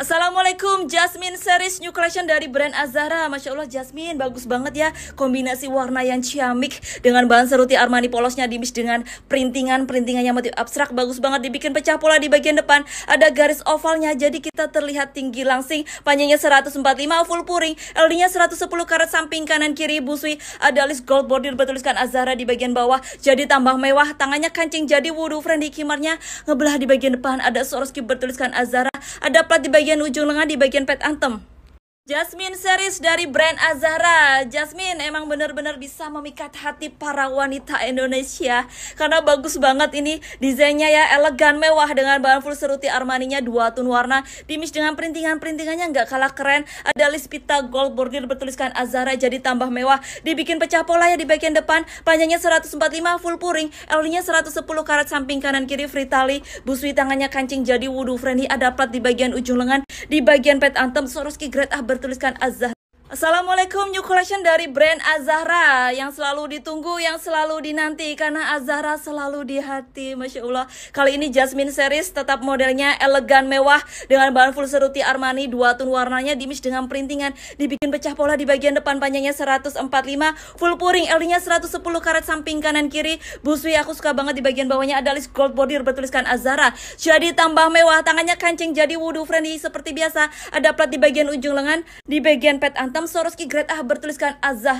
Assalamualaikum Jasmine series new collection dari brand Azara Masya Allah Jasmine bagus banget ya Kombinasi warna yang ciamik Dengan bahan seruti Armani polosnya dimis dengan printingan-printingan yang motif abstrak Bagus banget dibikin pecah pola di bagian depan Ada garis ovalnya jadi kita terlihat tinggi langsing Panjangnya 145 full puring LD-nya 110 karat samping kanan kiri busui Ada list gold bordir bertuliskan Azara di bagian bawah Jadi tambah mewah Tangannya kancing jadi wudhu friendly kimarnya Ngebelah di bagian depan ada soroski bertuliskan Azara ada plat di bagian ujung lengan di bagian pet antem. Jasmine series dari brand Azara. Jasmine emang bener-bener bisa memikat hati para wanita Indonesia karena bagus banget ini desainnya ya elegan mewah dengan bahan full seruti Armaninya nya dua tone warna dimis dengan printingan-printingannya nggak kalah keren. Ada list pita gold bordir bertuliskan Azara jadi tambah mewah. Dibikin pecah pola ya di bagian depan. Panjangnya 145 full puring, L-nya 110 karat samping kanan kiri free tali, busui tangannya kancing jadi wudhu friendly ada plat di bagian ujung lengan, di bagian pet antem soroski grade A ber bertuliskan az Assalamualaikum New Collection dari brand Azahra Yang selalu ditunggu, yang selalu dinanti Karena Azahra selalu di hati Masya Allah Kali ini Jasmine Series tetap modelnya elegan mewah Dengan bahan full seruti Armani Dua tun warnanya dimis dengan printingan Dibikin pecah pola di bagian depan panjangnya 145 Full pouring ld nya 110 karat samping kanan kiri Busui aku suka banget di bagian bawahnya ada list gold border bertuliskan Azahra Jadi tambah mewah Tangannya kancing jadi wudhu friendly seperti biasa Ada plat di bagian ujung lengan Di bagian pet antara Enam Swarovski bertuliskan Azhar.